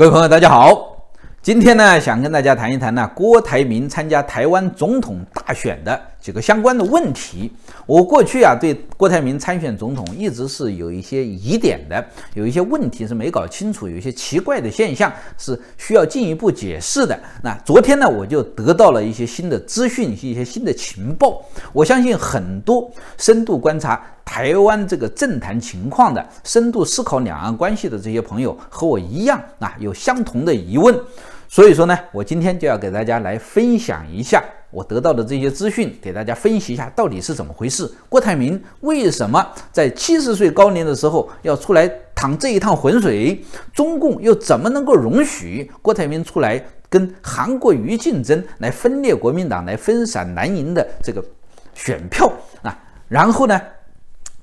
各位朋友，大家好。今天呢，想跟大家谈一谈呢，郭台铭参加台湾总统大选的。几个相关的问题，我过去啊对郭台铭参选总统一直是有一些疑点的，有一些问题是没搞清楚，有一些奇怪的现象是需要进一步解释的。那昨天呢，我就得到了一些新的资讯，一些新的情报。我相信很多深度观察台湾这个政坛情况的、深度思考两岸关系的这些朋友和我一样啊有相同的疑问，所以说呢，我今天就要给大家来分享一下。我得到的这些资讯，给大家分析一下到底是怎么回事。郭台铭为什么在七十岁高龄的时候要出来趟这一趟浑水？中共又怎么能够容许郭台铭出来跟韩国瑜竞争，来分裂国民党，来分散蓝营的这个选票啊？然后呢，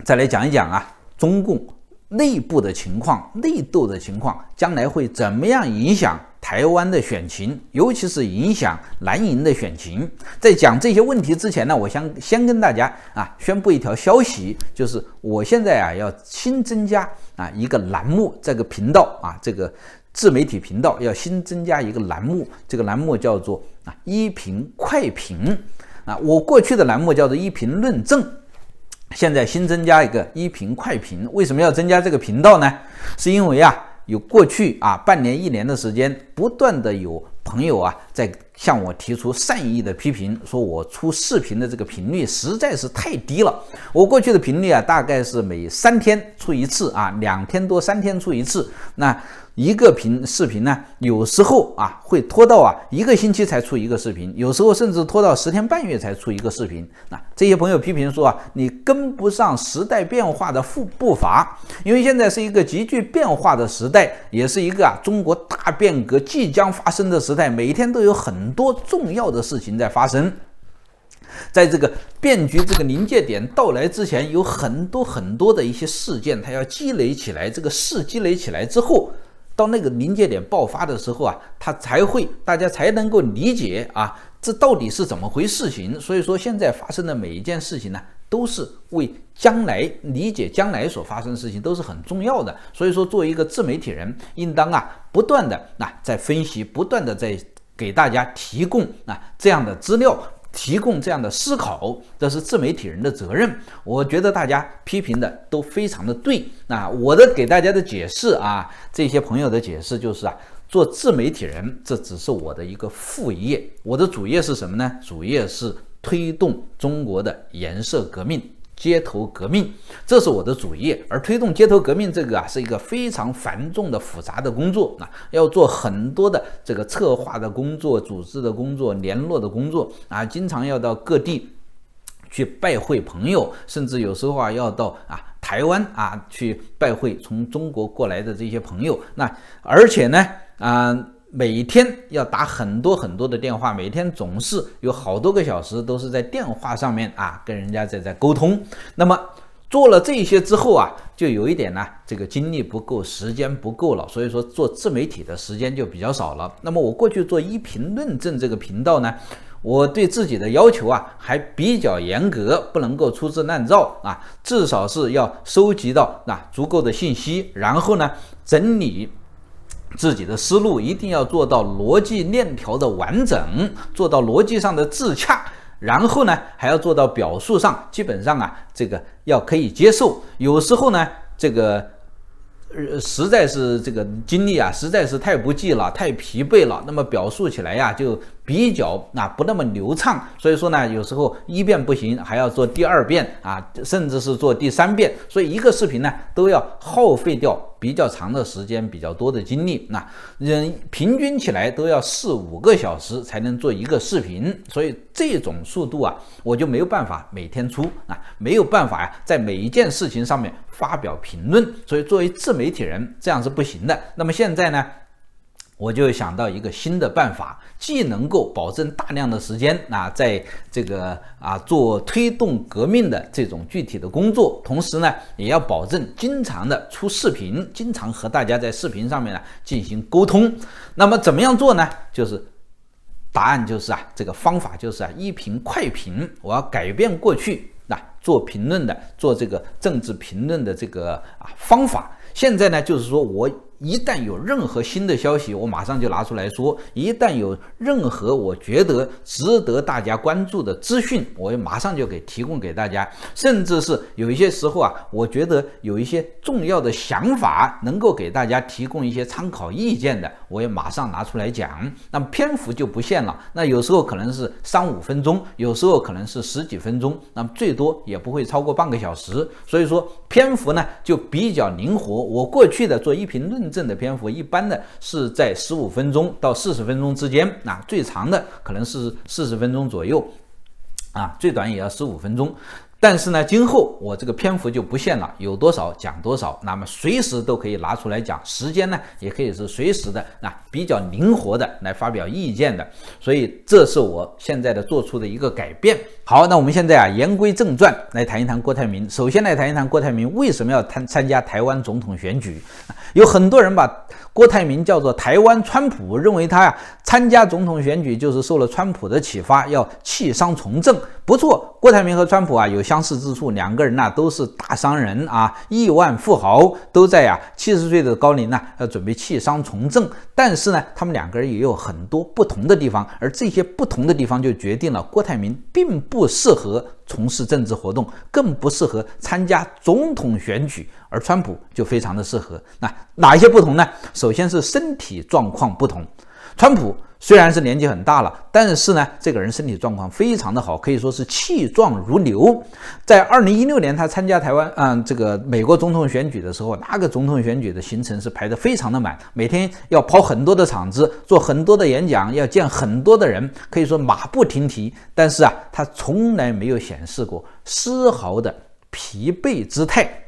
再来讲一讲啊，中共内部的情况、内斗的情况，将来会怎么样影响？台湾的选情，尤其是影响蓝营的选情。在讲这些问题之前呢，我先先跟大家啊宣布一条消息，就是我现在啊要新增加啊一个栏目，这个频道啊这个自媒体频道要新增加一个栏目，这个栏目叫做啊一评快评。啊，我过去的栏目叫做一评论证，现在新增加一个一评快评。为什么要增加这个频道呢？是因为啊。有过去啊，半年一年的时间，不断的有朋友啊在向我提出善意的批评，说我出视频的这个频率实在是太低了。我过去的频率啊，大概是每三天出一次啊，两天多三天出一次。那。一个频视频呢，有时候啊会拖到啊一个星期才出一个视频，有时候甚至拖到十天半月才出一个视频。那这些朋友批评说啊，你跟不上时代变化的步步伐。因为现在是一个急剧变化的时代，也是一个啊中国大变革即将发生的时代。每一天都有很多重要的事情在发生，在这个变局这个临界点到来之前，有很多很多的一些事件，它要积累起来，这个事积累起来之后。到那个临界点爆发的时候啊，他才会，大家才能够理解啊，这到底是怎么回事情。所以说，现在发生的每一件事情呢，都是为将来理解将来所发生的事情都是很重要的。所以说，作为一个自媒体人，应当啊，不断的那在分析，不断的在给大家提供啊这样的资料。提供这样的思考，这是自媒体人的责任。我觉得大家批评的都非常的对。那我的给大家的解释啊，这些朋友的解释就是啊，做自媒体人这只是我的一个副业，我的主业是什么呢？主业是推动中国的颜色革命。街头革命，这是我的主业。而推动街头革命这个啊，是一个非常繁重的、复杂的工作啊，要做很多的这个策划的工作、组织的工作、联络的工作啊，经常要到各地去拜会朋友，甚至有时候啊，要到啊台湾啊去拜会从中国过来的这些朋友。那而且呢，啊。每天要打很多很多的电话，每天总是有好多个小时都是在电话上面啊，跟人家在在沟通。那么做了这些之后啊，就有一点呢，这个精力不够，时间不够了，所以说做自媒体的时间就比较少了。那么我过去做一评论证这个频道呢，我对自己的要求啊还比较严格，不能够粗制滥造啊，至少是要收集到啊足够的信息，然后呢整理。自己的思路一定要做到逻辑链条的完整，做到逻辑上的自洽，然后呢，还要做到表述上基本上啊，这个要可以接受。有时候呢，这个呃，实在是这个精力啊实在是太不济了，太疲惫了，那么表述起来呀就。比较啊不那么流畅，所以说呢，有时候一遍不行，还要做第二遍啊，甚至是做第三遍，所以一个视频呢都要耗费掉比较长的时间，比较多的精力，那嗯平均起来都要四五个小时才能做一个视频，所以这种速度啊我就没有办法每天出啊，没有办法呀，在每一件事情上面发表评论，所以作为自媒体人这样是不行的。那么现在呢？我就想到一个新的办法，既能够保证大量的时间啊，在这个啊做推动革命的这种具体的工作，同时呢，也要保证经常的出视频，经常和大家在视频上面呢进行沟通。那么怎么样做呢？就是答案就是啊，这个方法就是啊，一评快评。我要改变过去啊做评论的、做这个政治评论的这个啊方法。现在呢，就是说我。一旦有任何新的消息，我马上就拿出来说；一旦有任何我觉得值得大家关注的资讯，我也马上就给提供给大家。甚至是有一些时候啊，我觉得有一些重要的想法，能够给大家提供一些参考意见的。我也马上拿出来讲，那么篇幅就不限了。那有时候可能是三五分钟，有时候可能是十几分钟，那么最多也不会超过半个小时。所以说篇幅呢就比较灵活。我过去的做一评论证的篇幅一般呢是在十五分钟到四十分钟之间，啊，最长的可能是四十分钟左右，啊，最短也要十五分钟。但是呢，今后我这个篇幅就不限了，有多少讲多少，那么随时都可以拿出来讲。时间呢，也可以是随时的啊，比较灵活的来发表意见的。所以这是我现在的做出的一个改变。好，那我们现在啊，言归正传，来谈一谈郭台铭。首先来谈一谈郭台铭为什么要参参加台湾总统选举。有很多人把郭台铭叫做台湾川普，认为他呀参加总统选举就是受了川普的启发，要弃商从政。不错，郭台铭和川普啊有。相似之处，两个人呢都是大商人啊，亿万富豪都在呀。七十岁的高龄呢，要准备弃商从政。但是呢，他们两个人也有很多不同的地方，而这些不同的地方就决定了郭台铭并不适合从事政治活动，更不适合参加总统选举。而川普就非常的适合。那哪一些不同呢？首先是身体状况不同。川普虽然是年纪很大了，但是呢，这个人身体状况非常的好，可以说是气壮如牛。在二零一六年他参加台湾嗯这个美国总统选举的时候，那个总统选举的行程是排得非常的满，每天要跑很多的场子，做很多的演讲，要见很多的人，可以说马不停蹄。但是啊，他从来没有显示过丝毫的疲惫姿态。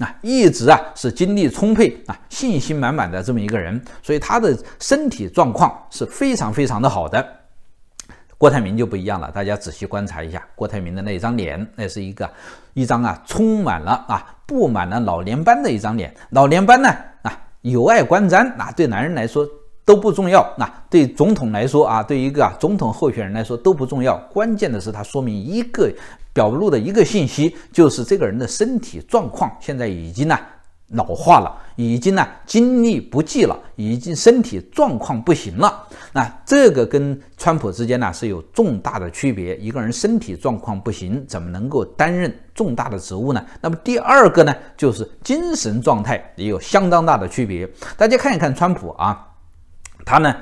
啊，一直啊是精力充沛啊，信心满满的这么一个人，所以他的身体状况是非常非常的好的。郭台铭就不一样了，大家仔细观察一下郭台铭的那一张脸，那是一个一张啊充满了啊布满了老年斑的一张脸。老年斑呢啊有碍观瞻，那对男人来说都不重要，那对总统来说啊，对一个总统候选人来说都不重要。关键的是，他说明一个。表露的一个信息就是这个人的身体状况现在已经呢老化了，已经呢精力不济了，已经身体状况不行了。那这个跟川普之间呢是有重大的区别。一个人身体状况不行，怎么能够担任重大的职务呢？那么第二个呢，就是精神状态也有相当大的区别。大家看一看川普啊，他呢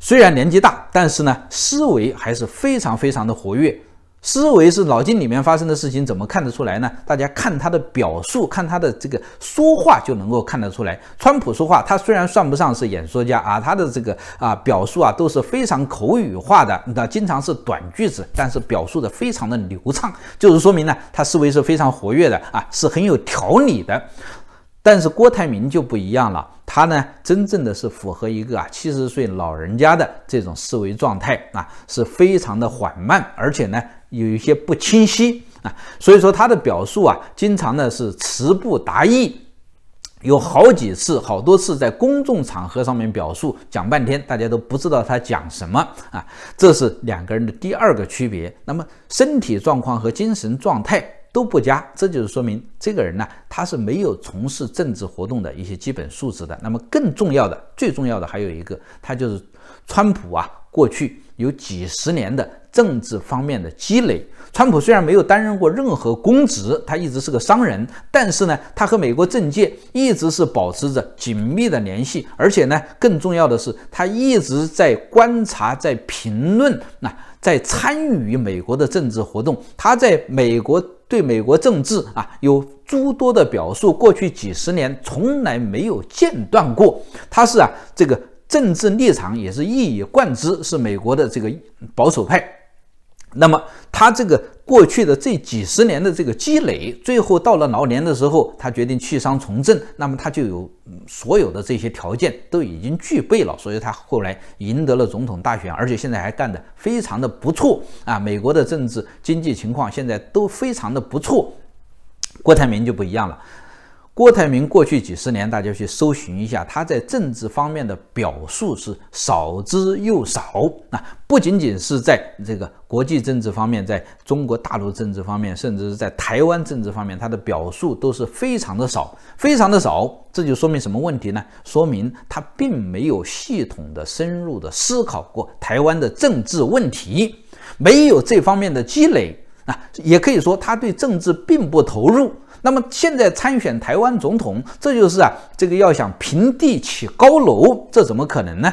虽然年纪大，但是呢思维还是非常非常的活跃。思维是脑筋里面发生的事情，怎么看得出来呢？大家看他的表述，看他的这个说话就能够看得出来。川普说话，他虽然算不上是演说家啊，他的这个啊表述啊都是非常口语化的，那经常是短句子，但是表述的非常的流畅，就是说明呢，他思维是非常活跃的啊，是很有条理的。但是郭台铭就不一样了，他呢真正的是符合一个啊七十岁老人家的这种思维状态啊，是非常的缓慢，而且呢。有一些不清晰啊，所以说他的表述啊，经常呢是词不达意，有好几次、好多次在公众场合上面表述讲半天，大家都不知道他讲什么啊。这是两个人的第二个区别。那么身体状况和精神状态都不佳，这就是说明这个人呢，他是没有从事政治活动的一些基本素质的。那么更重要的、最重要的还有一个，他就是川普啊，过去。有几十年的政治方面的积累。川普虽然没有担任过任何公职，他一直是个商人，但是呢，他和美国政界一直是保持着紧密的联系，而且呢，更重要的是，他一直在观察、在评论，那在参与美国的政治活动。他在美国对美国政治啊有诸多的表述，过去几十年从来没有间断过。他是啊，这个。政治立场也是一以贯之，是美国的这个保守派。那么他这个过去的这几十年的这个积累，最后到了老年的时候，他决定弃商从政，那么他就有所有的这些条件都已经具备了，所以他后来赢得了总统大选，而且现在还干得非常的不错啊。美国的政治经济情况现在都非常的不错，郭台铭就不一样了。郭台铭过去几十年，大家去搜寻一下，他在政治方面的表述是少之又少。啊，不仅仅是在这个国际政治方面，在中国大陆政治方面，甚至是在台湾政治方面，他的表述都是非常的少，非常的少。这就说明什么问题呢？说明他并没有系统的、深入的思考过台湾的政治问题，没有这方面的积累。啊，也可以说他对政治并不投入。那么现在参选台湾总统，这就是啊，这个要想平地起高楼，这怎么可能呢？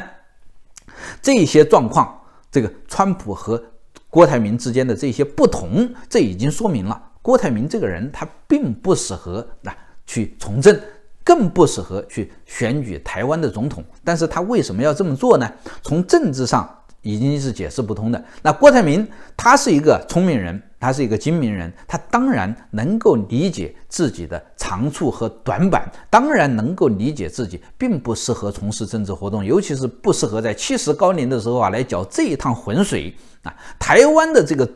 这些状况，这个川普和郭台铭之间的这些不同，这已经说明了郭台铭这个人他并不适合啊去从政，更不适合去选举台湾的总统。但是他为什么要这么做呢？从政治上已经是解释不通的。那郭台铭他是一个聪明人。他是一个精明人，他当然能够理解自己的长处和短板，当然能够理解自己并不适合从事政治活动，尤其是不适合在七十高龄的时候啊来搅这一趟浑水啊！台湾的这个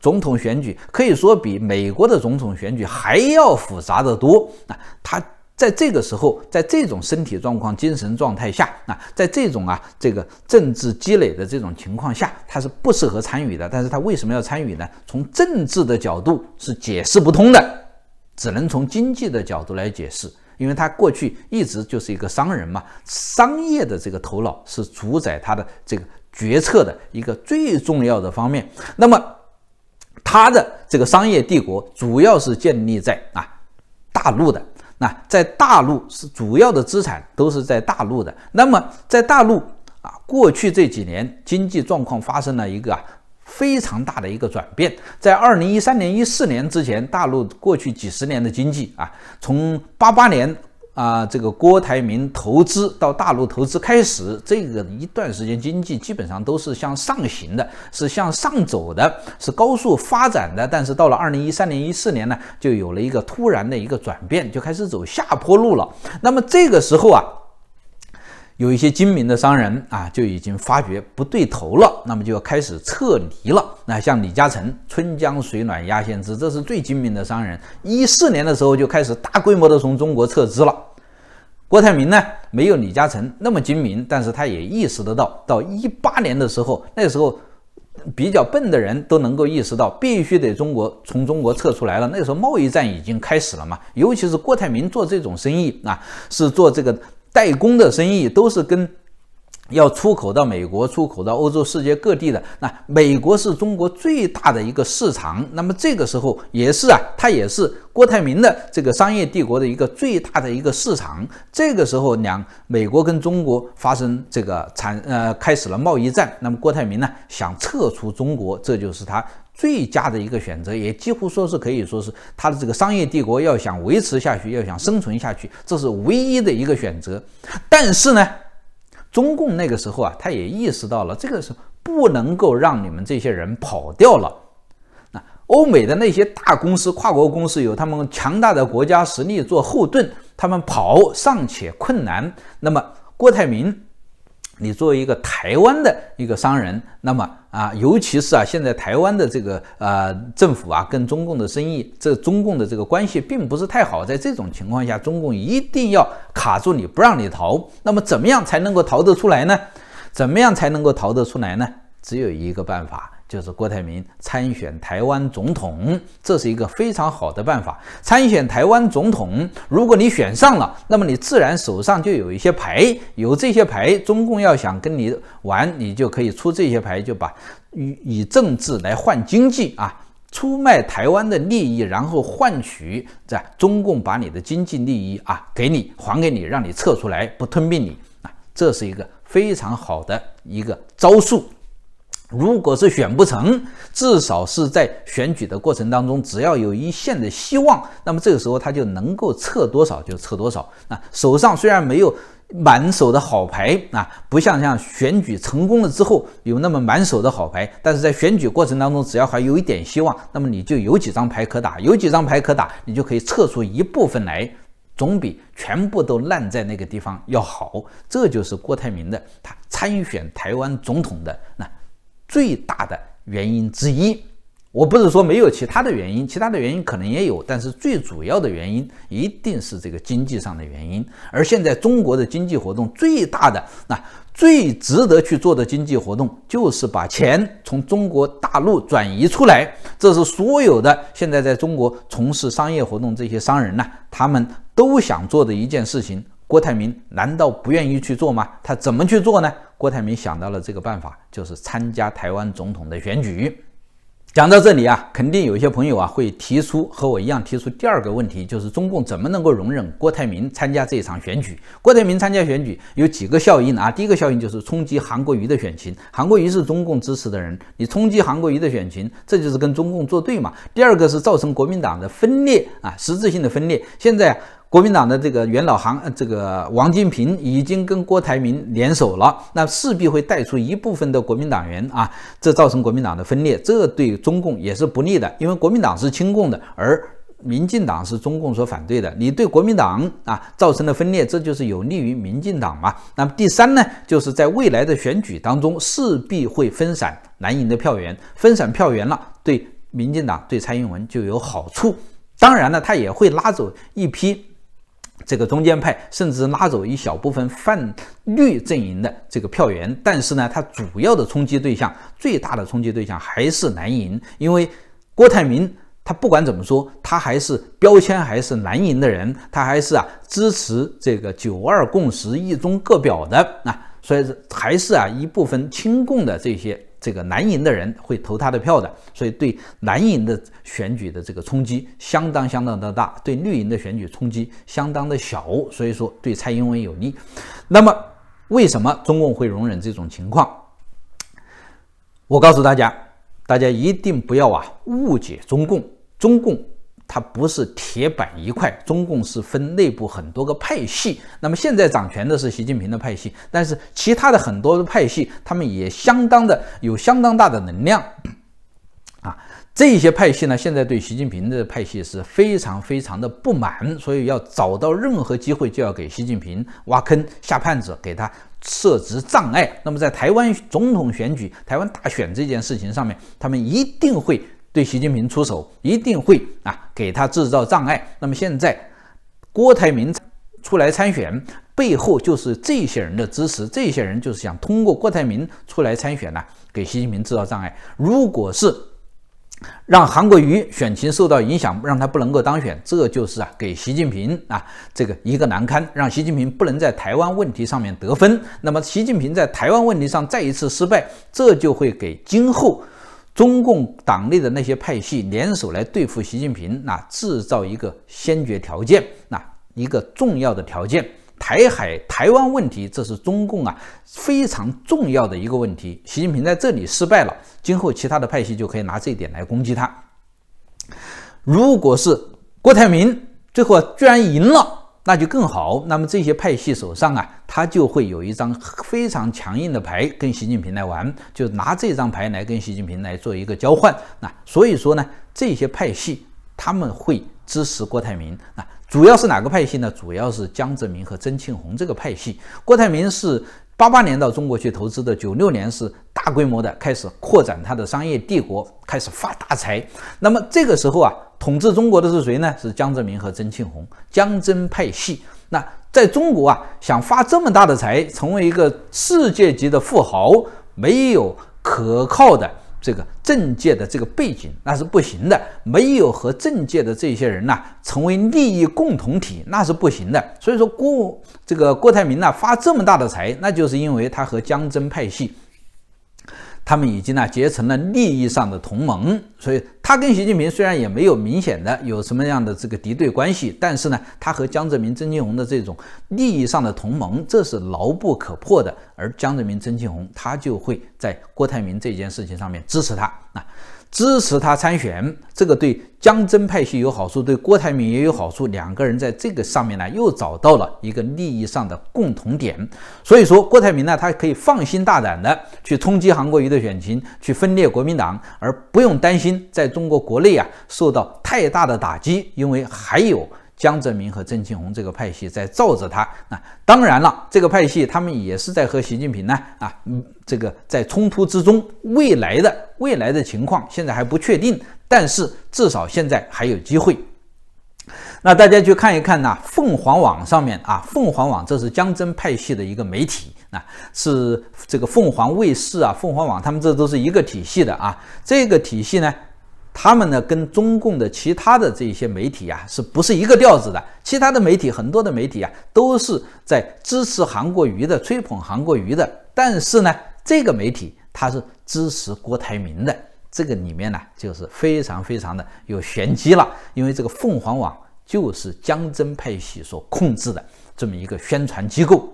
总统选举可以说比美国的总统选举还要复杂得多啊！他。在这个时候，在这种身体状况、精神状态下，啊，在这种啊这个政治积累的这种情况下，他是不适合参与的。但是他为什么要参与呢？从政治的角度是解释不通的，只能从经济的角度来解释。因为他过去一直就是一个商人嘛，商业的这个头脑是主宰他的这个决策的一个最重要的方面。那么，他的这个商业帝国主要是建立在啊大陆的。那在大陆是主要的资产都是在大陆的。那么在大陆啊，过去这几年经济状况发生了一个非常大的一个转变。在二零一三年、一四年之前，大陆过去几十年的经济啊，从八八年。啊，这个郭台铭投资到大陆投资开始，这个一段时间经济基本上都是向上行的，是向上走的，是高速发展的。但是到了二零一三年、一四年呢，就有了一个突然的一个转变，就开始走下坡路了。那么这个时候啊。有一些精明的商人啊，就已经发觉不对头了，那么就要开始撤离了。那像李嘉诚，“春江水暖鸭先知”，这是最精明的商人。一四年的时候就开始大规模的从中国撤资了。郭台铭呢，没有李嘉诚那么精明，但是他也意识得到，到一八年的时候，那时候比较笨的人都能够意识到，必须得中国从中国撤出来了。那时候贸易战已经开始了嘛，尤其是郭台铭做这种生意啊，是做这个。代工的生意都是跟。要出口到美国，出口到欧洲，世界各地的那美国是中国最大的一个市场。那么这个时候也是啊，它也是郭台铭的这个商业帝国的一个最大的一个市场。这个时候两美国跟中国发生这个产呃开始了贸易战。那么郭台铭呢想撤出中国，这就是他最佳的一个选择，也几乎说是可以说是他的这个商业帝国要想维持下去，要想生存下去，这是唯一的一个选择。但是呢。中共那个时候啊，他也意识到了，这个是不能够让你们这些人跑掉了。那欧美的那些大公司、跨国公司，有他们强大的国家实力做后盾，他们跑尚且困难。那么郭台铭，你作为一个台湾的一个商人，那么。啊，尤其是啊，现在台湾的这个呃政府啊，跟中共的生意，这中共的这个关系并不是太好。在这种情况下，中共一定要卡住你不让你逃。那么，怎么样才能够逃得出来呢？怎么样才能够逃得出来呢？只有一个办法。就是郭台铭参选台湾总统，这是一个非常好的办法。参选台湾总统，如果你选上了，那么你自然手上就有一些牌，有这些牌，中共要想跟你玩，你就可以出这些牌，就把以以政治来换经济啊，出卖台湾的利益，然后换取在中共把你的经济利益啊给你还给你，让你撤出来，不吞并你啊，这是一个非常好的一个招数。如果是选不成，至少是在选举的过程当中，只要有一线的希望，那么这个时候他就能够撤多少就撤多少。那手上虽然没有满手的好牌啊，不像像选举成功了之后有那么满手的好牌，但是在选举过程当中，只要还有一点希望，那么你就有几张牌可打，有几张牌可打，你就可以撤出一部分来，总比全部都烂在那个地方要好。这就是郭台铭的，他参选台湾总统的那。最大的原因之一，我不是说没有其他的原因，其他的原因可能也有，但是最主要的原因一定是这个经济上的原因。而现在中国的经济活动最大的，那最值得去做的经济活动就是把钱从中国大陆转移出来，这是所有的现在在中国从事商业活动这些商人呐，他们都想做的一件事情。郭台铭难道不愿意去做吗？他怎么去做呢？郭台铭想到了这个办法，就是参加台湾总统的选举。讲到这里啊，肯定有一些朋友啊会提出和我一样提出第二个问题，就是中共怎么能够容忍郭台铭参加这一场选举？郭台铭参加选举有几个效应啊？第一个效应就是冲击韩国瑜的选情，韩国瑜是中共支持的人，你冲击韩国瑜的选情，这就是跟中共作对嘛。第二个是造成国民党的分裂啊，实质性的分裂。现在。国民党的这个元老行，这个王金平已经跟郭台铭联手了，那势必会带出一部分的国民党员啊，这造成国民党的分裂，这对中共也是不利的，因为国民党是亲共的，而民进党是中共所反对的，你对国民党啊造成的分裂，这就是有利于民进党嘛。那么第三呢，就是在未来的选举当中，势必会分散蓝营的票源，分散票源了，对民进党对蔡英文就有好处。当然呢，他也会拉走一批。这个中间派甚至拉走一小部分泛绿阵营的这个票源，但是呢，他主要的冲击对象、最大的冲击对象还是蓝营，因为郭台铭他不管怎么说，他还是标签还是蓝营的人，他还是啊支持这个九二共识一中各表的啊，所以还是啊一部分亲共的这些。这个蓝营的人会投他的票的，所以对蓝营的选举的这个冲击相当相当的大，对绿营的选举冲击相当的小，所以说对蔡英文有利。那么为什么中共会容忍这种情况？我告诉大家，大家一定不要啊误解中共，中共。它不是铁板一块，中共是分内部很多个派系。那么现在掌权的是习近平的派系，但是其他的很多派系，他们也相当的有相当大的能量。啊，这些派系呢，现在对习近平的派系是非常非常的不满，所以要找到任何机会就要给习近平挖坑、下绊子，给他设置障碍。那么在台湾总统选举、台湾大选这件事情上面，他们一定会。对习近平出手，一定会啊给他制造障碍。那么现在，郭台铭出来参选，背后就是这些人的支持。这些人就是想通过郭台铭出来参选呢，给习近平制造障碍。如果是让韩国瑜选情受到影响，让他不能够当选，这就是啊给习近平啊这个一个难堪，让习近平不能在台湾问题上面得分。那么习近平在台湾问题上再一次失败，这就会给今后。中共党内的那些派系联手来对付习近平，那制造一个先决条件，那一个重要的条件，台海台湾问题，这是中共啊非常重要的一个问题。习近平在这里失败了，今后其他的派系就可以拿这一点来攻击他。如果是郭台铭最后居然赢了。那就更好。那么这些派系手上啊，他就会有一张非常强硬的牌跟习近平来玩，就拿这张牌来跟习近平来做一个交换。那所以说呢，这些派系他们会支持郭台铭啊，主要是哪个派系呢？主要是江泽民和曾庆红这个派系。郭台铭是八八年到中国去投资的，九六年是大规模的开始扩展他的商业帝国，开始发大财。那么这个时候啊。统治中国的是谁呢？是江泽民和曾庆红江真派系。那在中国啊，想发这么大的财，成为一个世界级的富豪，没有可靠的这个政界的这个背景，那是不行的。没有和政界的这些人呐，成为利益共同体，那是不行的。所以说郭这个郭台铭呐，发这么大的财，那就是因为他和江真派系。他们已经呢结成了利益上的同盟，所以他跟习近平虽然也没有明显的有什么样的这个敌对关系，但是呢，他和江泽民、曾庆红的这种利益上的同盟，这是牢不可破的。而江泽民、曾庆红他就会在郭台铭这件事情上面支持他啊。支持他参选，这个对江真派系有好处，对郭台铭也有好处。两个人在这个上面呢，又找到了一个利益上的共同点。所以说，郭台铭呢，他可以放心大胆的去冲击韩国瑜的选情，去分裂国民党，而不用担心在中国国内啊受到太大的打击，因为还有。江泽民和郑庆红这个派系在罩着他啊，当然了，这个派系他们也是在和习近平呢啊，这个在冲突之中，未来的未来的情况现在还不确定，但是至少现在还有机会。那大家去看一看呢，凤凰网上面啊，凤凰网这是江浙派系的一个媒体啊，是这个凤凰卫视啊，凤凰网他们这都是一个体系的啊，这个体系呢。他们呢，跟中共的其他的这些媒体啊，是不是一个调子的？其他的媒体，很多的媒体啊，都是在支持韩国瑜的，吹捧韩国瑜的。但是呢，这个媒体它是支持郭台铭的。这个里面呢，就是非常非常的有玄机了。因为这个凤凰网就是江真派系所控制的这么一个宣传机构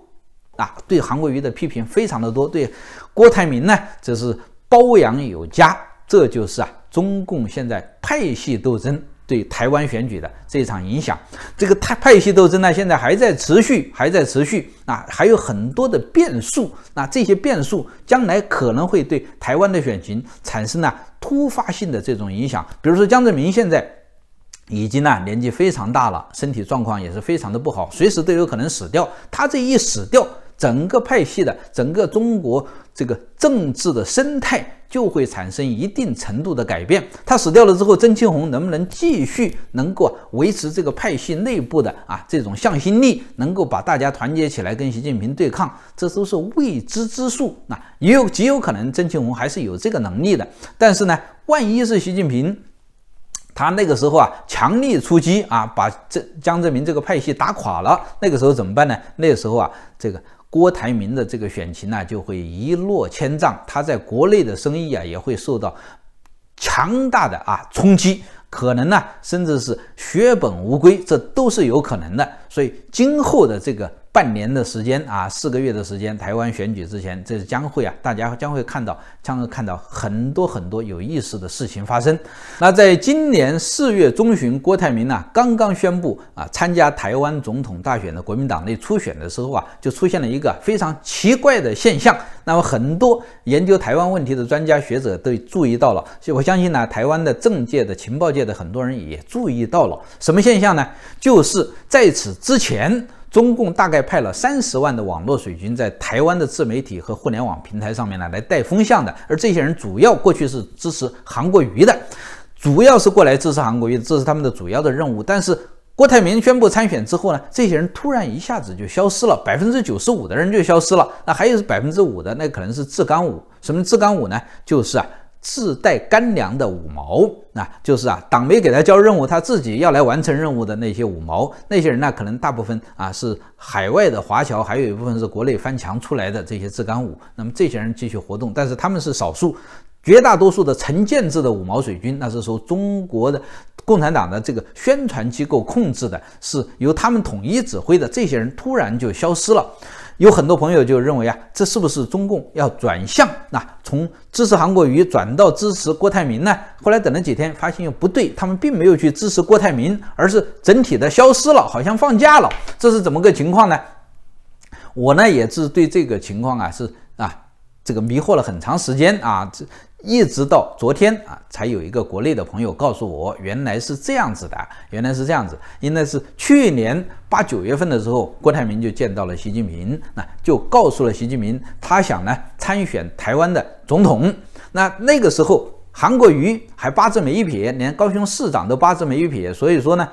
啊，对韩国瑜的批评非常的多，对郭台铭呢，就是褒扬有加。这就是啊。中共现在派系斗争对台湾选举的这场影响，这个派派系斗争呢，现在还在持续，还在持续，啊，还有很多的变数，那这些变数将来可能会对台湾的选情产生呢突发性的这种影响。比如说江泽民现在已经呢年纪非常大了，身体状况也是非常的不好，随时都有可能死掉。他这一死掉，整个派系的整个中国。这个政治的生态就会产生一定程度的改变。他死掉了之后，曾庆红能不能继续能够维持这个派系内部的啊这种向心力，能够把大家团结起来跟习近平对抗，这都是未知之数。那也有极有可能，曾庆红还是有这个能力的。但是呢，万一是习近平，他那个时候啊强力出击啊，把这江泽民这个派系打垮了，那个时候怎么办呢？那个时候啊，这个。郭台铭的这个选情呢，就会一落千丈，他在国内的生意啊，也会受到强大的啊冲击，可能呢，甚至是血本无归，这都是有可能的。所以，今后的这个。半年的时间啊，四个月的时间，台湾选举之前，这是将会啊，大家将会看到，将会看到很多很多有意思的事情发生。那在今年四月中旬，郭台铭呢刚刚宣布啊参加台湾总统大选的国民党内初选的时候啊，就出现了一个非常奇怪的现象。那么很多研究台湾问题的专家学者都注意到了，所以我相信呢，台湾的政界的情报界的很多人也注意到了什么现象呢？就是在此之前。中共大概派了三十万的网络水军在台湾的自媒体和互联网平台上面呢，来带风向的。而这些人主要过去是支持韩国瑜的，主要是过来支持韩国瑜，这是他们的主要的任务。但是郭台铭宣布参选之后呢，这些人突然一下子就消失了，百分之九十五的人就消失了。那还有是百分之五的，那可能是自干五。什么自干五呢？就是啊。自带干粮的五毛那就是啊，党没给他交任务，他自己要来完成任务的那些五毛，那些人呢，可能大部分啊是海外的华侨，还有一部分是国内翻墙出来的这些自干五。那么这些人继续活动，但是他们是少数，绝大多数的城建制的五毛水军，那是受中国的共产党的这个宣传机构控制的，是由他们统一指挥的。这些人突然就消失了。有很多朋友就认为啊，这是不是中共要转向？那从支持韩国瑜转到支持郭台铭呢？后来等了几天，发现又不对，他们并没有去支持郭台铭，而是整体的消失了，好像放假了，这是怎么个情况呢？我呢也是对这个情况啊是啊这个迷惑了很长时间啊这。一直到昨天啊，才有一个国内的朋友告诉我，原来是这样子的，原来是这样子，应该是去年八九月份的时候，郭台铭就见到了习近平，那就告诉了习近平，他想呢参选台湾的总统，那那个时候韩国瑜还八字没一撇，连高雄市长都八字没一撇，所以说呢。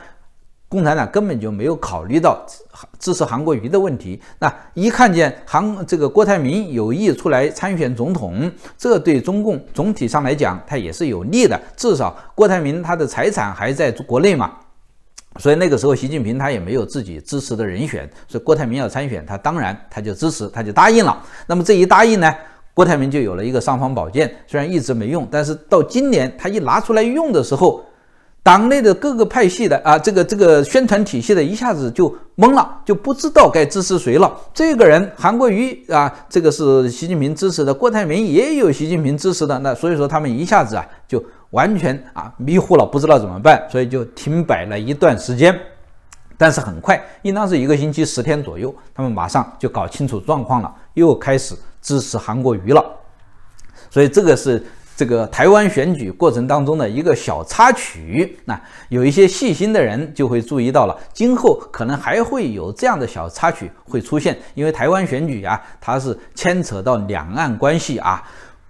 共产党根本就没有考虑到支持韩国瑜的问题。那一看见韩这个郭台铭有意出来参选总统，这对中共总体上来讲，它也是有利的。至少郭台铭他的财产还在国内嘛，所以那个时候习近平他也没有自己支持的人选，所以郭台铭要参选，他当然他就支持，他就答应了。那么这一答应呢，郭台铭就有了一个尚方宝剑，虽然一直没用，但是到今年他一拿出来用的时候。党内的各个派系的啊，这个这个宣传体系的一下子就懵了，就不知道该支持谁了。这个人韩国瑜啊，这个是习近平支持的；郭台铭也有习近平支持的。那所以说他们一下子啊，就完全啊迷糊了，不知道怎么办，所以就停摆了一段时间。但是很快，应当是一个星期十天左右，他们马上就搞清楚状况了，又开始支持韩国瑜了。所以这个是。这个台湾选举过程当中的一个小插曲，那有一些细心的人就会注意到了，今后可能还会有这样的小插曲会出现，因为台湾选举啊，它是牵扯到两岸关系啊，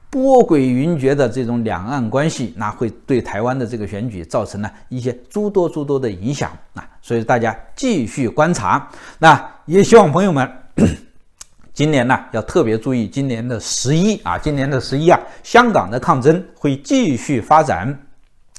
波诡云谲的这种两岸关系，那会对台湾的这个选举造成了一些诸多诸多的影响啊，所以大家继续观察，那也希望朋友们。今年呢，要特别注意今年的十一啊，今年的十一啊，香港的抗争会继续发展，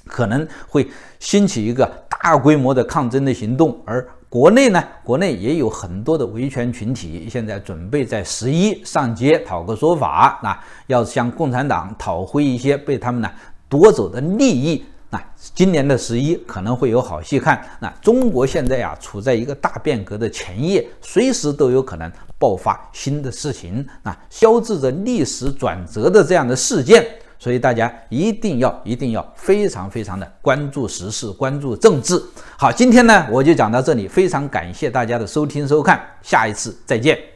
可能会兴起一个大规模的抗争的行动。而国内呢，国内也有很多的维权群体，现在准备在十一上街讨个说法啊，要向共产党讨回一些被他们呢夺走的利益。那今年的十一可能会有好戏看。那中国现在啊处在一个大变革的前夜，随时都有可能爆发新的事情，那标志着历史转折的这样的事件。所以大家一定要一定要非常非常的关注时事，关注政治。好，今天呢我就讲到这里，非常感谢大家的收听收看，下一次再见。